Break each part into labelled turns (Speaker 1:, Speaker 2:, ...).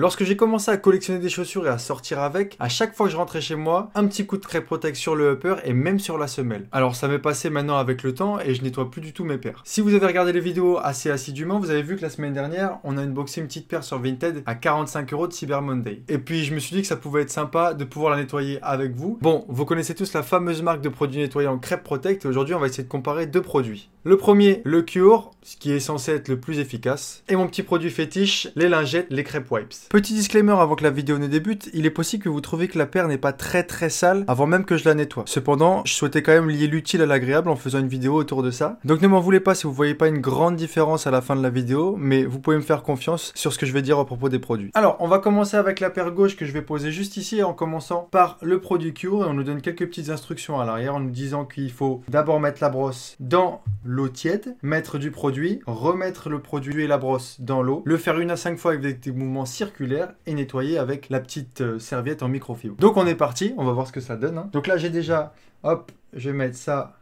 Speaker 1: Lorsque j'ai commencé à collectionner des chaussures et à sortir avec, à chaque fois que je rentrais chez moi, un petit coup de Crêpe protect sur le upper et même sur la semelle. Alors ça m'est passé maintenant avec le temps et je nettoie plus du tout mes paires. Si vous avez regardé les vidéos assez assidûment, vous avez vu que la semaine dernière, on a unboxé une petite paire sur Vinted à 45 euros de Cyber Monday. Et puis je me suis dit que ça pouvait être sympa de pouvoir la nettoyer avec vous. Bon, vous connaissez tous la fameuse marque de produits nettoyants Crêpe Protect aujourd'hui on va essayer de comparer deux produits. Le premier, le cure, ce qui est censé être le plus efficace. Et mon petit produit fétiche, les lingettes, les crêpes wipes. Petit disclaimer avant que la vidéo ne débute, il est possible que vous trouviez que la paire n'est pas très très sale avant même que je la nettoie. Cependant, je souhaitais quand même lier l'utile à l'agréable en faisant une vidéo autour de ça. Donc ne m'en voulez pas si vous voyez pas une grande différence à la fin de la vidéo, mais vous pouvez me faire confiance sur ce que je vais dire à propos des produits. Alors, on va commencer avec la paire gauche que je vais poser juste ici en commençant par le produit cure et on nous donne quelques petites instructions à l'arrière en nous disant qu'il faut d'abord mettre la brosse dans le l'eau tiède, mettre du produit, remettre le produit et la brosse dans l'eau, le faire une à cinq fois avec des mouvements circulaires et nettoyer avec la petite euh, serviette en microfibre. Donc on est parti, on va voir ce que ça donne. Hein. Donc là j'ai déjà, hop, je vais mettre ça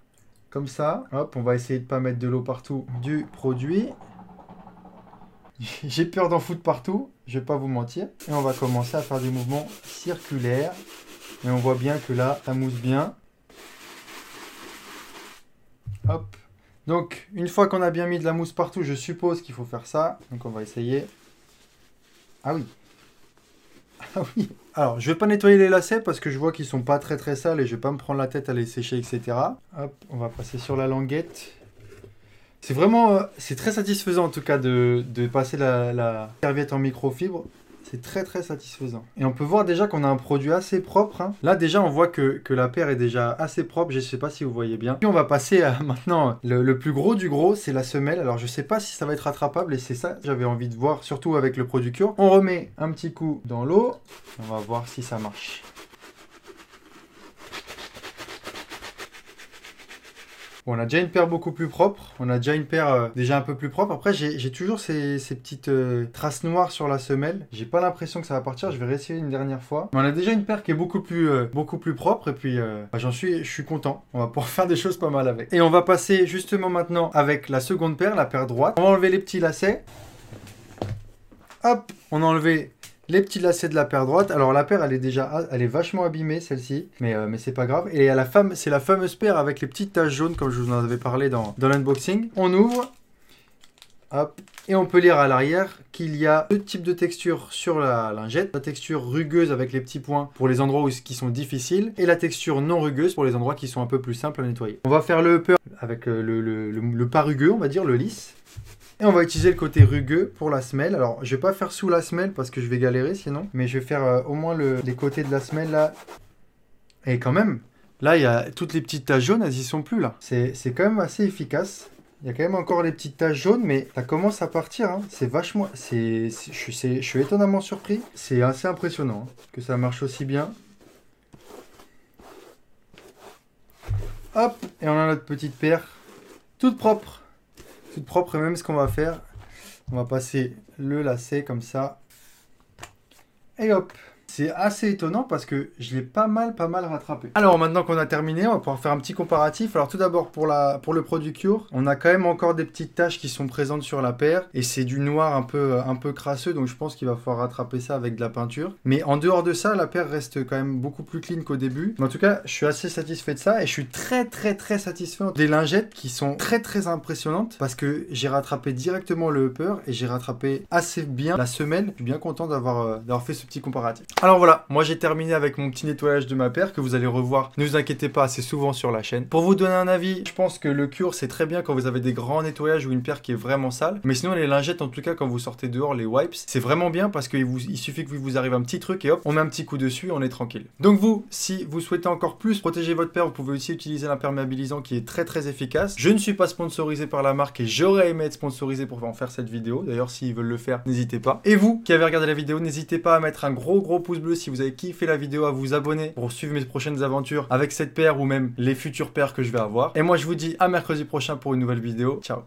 Speaker 1: comme ça. Hop, on va essayer de pas mettre de l'eau partout du produit. J'ai peur d'en foutre partout, je vais pas vous mentir. Et on va commencer à faire des mouvements circulaires. Et on voit bien que là, ça mousse bien. Hop. Donc, une fois qu'on a bien mis de la mousse partout, je suppose qu'il faut faire ça. Donc, on va essayer. Ah oui. Ah oui. Alors, je vais pas nettoyer les lacets parce que je vois qu'ils sont pas très très sales et je vais pas me prendre la tête à les sécher, etc. Hop, on va passer sur la languette. C'est vraiment, euh, c'est très satisfaisant en tout cas de, passer la, la serviette en microfibre. C'est très très satisfaisant. Et on peut voir déjà qu'on a un produit assez propre. Hein. Là déjà on voit que, la paire est déjà assez propre. Je sais pas si vous voyez bien. Puis on va passer à maintenant le, plus gros du gros, c'est la semelle. Alors je sais pas si ça va être rattrapable et c'est ça j'avais envie de voir, surtout avec le produit cure. On remet un petit coup dans l'eau. On va voir si ça marche. on a déjà une paire beaucoup plus propre. On a déjà une paire euh, déjà un peu plus propre. Après, j'ai toujours ces, petites euh, traces noires sur la semelle. J'ai pas l'impression que ça va partir. Je vais réessayer une dernière fois. on a déjà une paire qui est beaucoup plus, euh, beaucoup plus propre. Et puis, bah, j'en suis, je suis content. On va pouvoir faire des choses pas mal avec. Et on va passer justement maintenant avec la seconde paire, la paire droite. On va enlever les petits lacets. Hop, on a enlevé les petits lacets de la paire droite. Alors la paire, elle est déjà, elle est vachement abîmée celle-ci, mais, euh, mais c'est pas grave. Et à la femme, c'est la fameuse paire avec les petites taches jaunes, comme je vous en avais parlé dans, l'unboxing. On ouvre, hop, et on peut lire à l'arrière qu'il y a deux types de textures sur la lingette. La texture rugueuse avec les petits points pour les endroits où, qui sont difficiles et la texture non rugueuse pour les endroits qui sont un peu plus simples à nettoyer. On va faire le upper avec euh, le, le, le pas rugueux, on va dire, le lisse. Et on va utiliser le côté rugueux pour la semelle. Alors, je vais pas faire sous la semelle parce que je vais galérer sinon. Mais je vais faire euh, au moins les côtés de la semelle là. Et quand même, là, il y a toutes les petites taches jaunes, elles y sont plus là. C'est quand même assez efficace. Il y a quand même encore les petites taches jaunes, mais ça commence à partir. Hein. C'est vachement... c'est je suis étonnamment surpris. C'est assez impressionnant hein, que ça marche aussi bien. Hop, et on a notre petite paire toute propre propre. même ce qu'on va faire, on va passer le lacet comme ça. Et hop c'est assez étonnant parce que je l'ai pas mal, pas mal rattrapé. Alors maintenant qu'on a terminé, on va pouvoir faire un petit comparatif. Alors tout d'abord pour, la, pour le produit Cure, on a quand même encore des petites taches qui sont présentes sur la paire et c'est du noir un peu, euh, un peu crasseux, donc je pense qu'il va falloir rattraper ça avec de la peinture. Mais en dehors de ça, la paire reste quand même beaucoup plus clean qu'au début. en tout cas, je suis assez satisfait de ça et je suis très très très satisfait des lingettes qui sont très très impressionnantes parce que j'ai rattrapé directement le upper et j'ai rattrapé assez bien la semelle. Je suis bien content d'avoir euh, fait ce petit comparatif. Alors voilà, moi j'ai terminé avec mon petit nettoyage de ma paire que vous allez revoir, ne vous inquiétez pas, c'est souvent sur la chaîne. Pour vous donner un avis, je pense que le cure c'est très bien quand vous avez des grands nettoyages ou une paire qui est vraiment sale, mais sinon les lingettes en tout cas quand vous sortez dehors, les wipes, c'est vraiment bien parce qu'il il suffit que vous arrive un petit truc et hop, on met un petit coup dessus, on est tranquille. Donc vous, si vous souhaitez encore plus protéger votre paire, vous pouvez aussi utiliser l'imperméabilisant qui est très très efficace. Je ne suis pas sponsorisé par la marque et j'aurais aimé être sponsorisé pour en faire cette vidéo. D'ailleurs, s'ils veulent le faire, n'hésitez pas. Et vous qui avez regardé la vidéo, n'hésitez pas à mettre un gros gros pouce bleu si vous avez kiffé la vidéo, à vous abonner pour suivre mes prochaines aventures avec cette paire ou même les futures paires que je vais avoir. Et moi je vous dis à mercredi prochain pour une nouvelle vidéo. Ciao